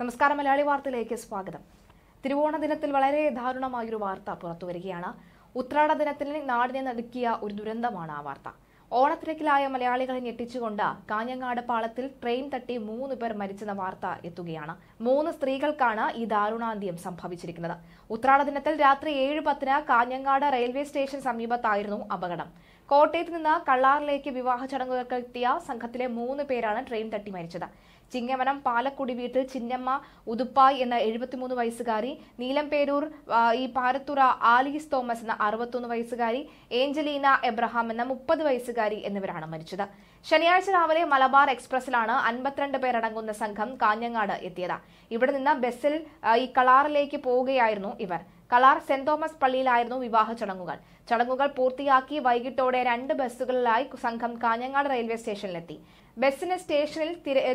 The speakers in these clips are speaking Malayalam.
നമസ്കാരം മലയാളി വാർത്തയിലേക്ക് സ്വാഗതം തിരുവോണ ദിനത്തിൽ വളരെ ദാരുണമായൊരു വാർത്ത പുറത്തു വരികയാണ് ഉത്രാട ദിനത്തിൽ നാടിനെ നടുക്കിയ ഒരു ദുരന്തമാണ് ആ വാർത്ത ഓണത്തിരക്കിലായ മലയാളികളെ ഞെട്ടിച്ചുകൊണ്ട് കാഞ്ഞങ്ങാട് പാളത്തിൽ ട്രെയിൻ തട്ടി മൂന്ന് പേർ മരിച്ചെന്ന വാർത്ത എത്തുകയാണ് മൂന്ന് സ്ത്രീകൾക്കാണ് ഈ ദാരുണാന്ത്യം സംഭവിച്ചിരിക്കുന്നത് ഉത്രാട ദിനത്തിൽ രാത്രി ഏഴ് പത്തിന് കാഞ്ഞങ്ങാട് റെയിൽവേ സ്റ്റേഷൻ സമീപത്തായിരുന്നു അപകടം കോട്ടയത്ത് നിന്ന് കള്ളാറിലേക്ക് വിവാഹ ചടങ്ങുകൾക്ക് എത്തിയ സംഘത്തിലെ മൂന്ന് പേരാണ് ട്രെയിൻ തട്ടി മരിച്ചത് ചിങ്ങമനം പാലക്കുടി വീട്ടിൽ ചിന്നമ്മ ഉതുപ്പായ് എന്ന എഴുപത്തിമൂന്ന് വയസ്സുകാരി നീലംപേരൂർ ഈ പാരത്തുറ ആലീസ് തോമസ് എന്ന അറുപത്തൊന്ന് വയസ്സുകാരി ഏഞ്ചലീന എബ്രഹാം എന്ന മുപ്പത് വയസ്സുകാരി എന്നിവരാണ് മരിച്ചത് ശനിയാഴ്ച രാവിലെ മലബാർ എക്സ്പ്രസിലാണ് അൻപത്തിരണ്ട് പേരടങ്ങുന്ന സംഘം കാഞ്ഞങ്ങാട് എത്തിയത് ഇവിടെ നിന്ന് ബസ്സിൽ ഈ കളാറിലേക്ക് പോവുകയായിരുന്നു ഇവർ കളാർ സെന്റ് തോമസ് പള്ളിയിലായിരുന്നു വിവാഹ ചടങ്ങുകൾ ചടങ്ങുകൾ പൂർത്തിയാക്കി വൈകിട്ടോടെ രണ്ട് ബസ്സുകളിലായി സംഘം കാഞ്ഞങ്ങാട് റെയിൽവേ സ്റ്റേഷനിലെത്തി ബസ്സിന് സ്റ്റേഷനിൽ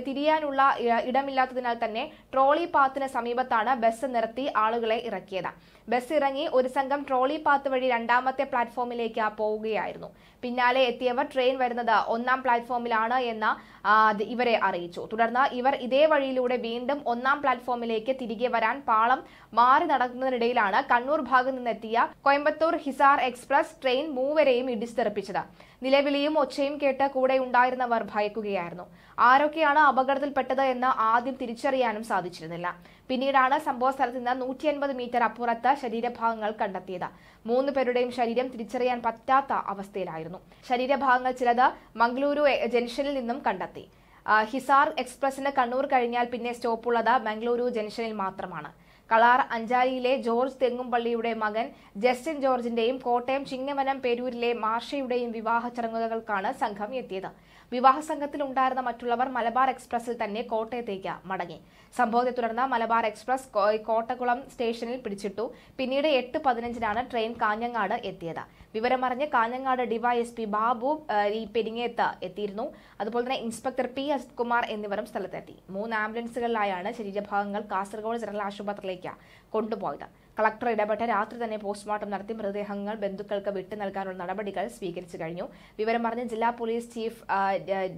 തിരിയാനുള്ള ഇടമില്ലാത്തതിനാൽ തന്നെ ട്രോളി പാത്തിന് സമീപത്താണ് ബസ് നിർത്തി ആളുകളെ ഇറക്കിയത് ബസ് ഇറങ്ങി ഒരു സംഘം ട്രോളി പാത്ത് വഴി രണ്ടാമത്തെ പ്ലാറ്റ്ഫോമിലേക്ക് പോവുകയായിരുന്നു പിന്നാലെ എത്തിയവർ ട്രെയിൻ വരുന്നത് ഒന്നാം പ്ലാറ്റ്ഫോമിലാണ് എന്ന ഇവരെ അറിയിച്ചു തുടർന്ന് ഇവർ ഇതേ വഴിയിലൂടെ വീണ്ടും ഒന്നാം പ്ലാറ്റ്ഫോമിലേക്ക് തിരികെ വരാൻ പാളം മാറി നടക്കുന്നതിനിടയിലാണ് കണ്ണൂർ ഭാഗത്ത് നിന്നെത്തിയ കോയമ്പത്തൂർ ഹിസാർ എക്സ്പ്രസ് ട്രെയിൻ മൂവരെയും ഇടിച്ചു നിലവിളിയും ഒച്ചയും കേട്ട് കൂടെ ഉണ്ടായിരുന്നവർ ഭയക്കുകയായിരുന്നു നടക്കുകയായിരുന്നു ആരൊക്കെയാണ് അപകടത്തിൽപ്പെട്ടത് എന്ന് ആദ്യം തിരിച്ചറിയാനും സാധിച്ചിരുന്നില്ല പിന്നീടാണ് സംഭവ സ്ഥലത്ത് നിന്ന് നൂറ്റി അൻപത് മീറ്റർ അപ്പുറത്ത് ശരീരഭാഗങ്ങൾ കണ്ടെത്തിയത് മൂന്ന് പേരുടെയും ശരീരം തിരിച്ചറിയാൻ പറ്റാത്ത അവസ്ഥയിലായിരുന്നു ശരീരഭാഗങ്ങൾ ചിലത് മംഗളൂരു ജംഗ്ഷനിൽ നിന്നും കണ്ടെത്തി ഹിസാർ എക്സ്പ്രസിന് കണ്ണൂർ കഴിഞ്ഞാൽ പിന്നെ സ്റ്റോപ്പുള്ളത് മംഗളൂരു ജംഗ്ഷനിൽ മാത്രമാണ് കളാർ അഞ്ചാരിയിലെ ജോർജ് തെങ്ങുംപള്ളിയുടെ മകൻ ജസ്റ്റിൻ ജോർജിന്റെയും കോട്ടയം ചിങ്ങമനം പേരൂരിലെ മാർഷയുടെയും വിവാഹ ചടങ്ങുകൾക്കാണ് സംഘം എത്തിയത് വിവാഹ ഉണ്ടായിരുന്ന മറ്റുള്ളവർ മലബാർ എക്സ്പ്രസിൽ തന്നെ കോട്ടയത്തേക്ക് മടങ്ങി സംഭവത്തെ തുടർന്ന് മലബാർ എക്സ്പ്രസ് കോട്ടകുളം സ്റ്റേഷനിൽ പിടിച്ചിട്ടു പിന്നീട് എട്ട് പതിനഞ്ചിനാണ് ട്രെയിൻ കാഞ്ഞങ്ങാട് എത്തിയത് വിവരമറിഞ്ഞ് കാഞ്ഞങ്ങാട് ഡിവൈഎസ്പി ബാബു ഈ പെരിങ്ങേത്ത് എത്തിയിരുന്നു അതുപോലെ തന്നെ ഇൻസ്പെക്ടർ പി അജിത് കുമാർ എന്നിവരും സ്ഥലത്തെത്തി മൂന്ന് ആംബുലൻസുകളിലായാണ് ശരീരഭാഗങ്ങൾ കാസർഗോഡ് ജനറൽ ആശുപത്രിയിലേക്ക് വീട്ടിലേക്ക് കൊണ്ടുപോയത് കളക്ടർ ഇടപെട്ട രാത്രി തന്നെ പോസ്റ്റ്മോർട്ടം നടത്തി മൃതദേഹങ്ങൾ ബന്ധുക്കൾക്ക് വിട്ടു നൽകാനുള്ള നടപടികൾ സ്വീകരിച്ചു കഴിഞ്ഞു വിവരം പറഞ്ഞ് ജില്ലാ പോലീസ് ചീഫ്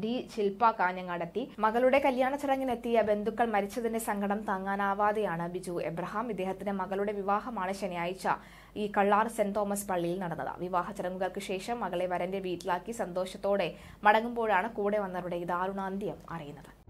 ഡി ശില്പ കാഞ്ഞങ്ങാടെത്തി മകളുടെ കല്യാണ ചടങ്ങിനെത്തിയ ബന്ധുക്കൾ മരിച്ചതിന്റെ സങ്കടം താങ്ങാനാവാതെയാണ് ബിജു എബ്രഹാം ഇദ്ദേഹത്തിന്റെ മകളുടെ വിവാഹമാണ് ശനിയാഴ്ച ഈ കള്ളാർ സെന്റ് തോമസ് പള്ളിയിൽ നടന്നത് വിവാഹ ചടങ്ങുകൾക്ക് ശേഷം മകളെ വരന്റെ വീട്ടിലാക്കി സന്തോഷത്തോടെ മടങ്ങുമ്പോഴാണ് കൂടെ വന്നവരുടെ ദാരുണാന്ത്യം അറിയുന്നത്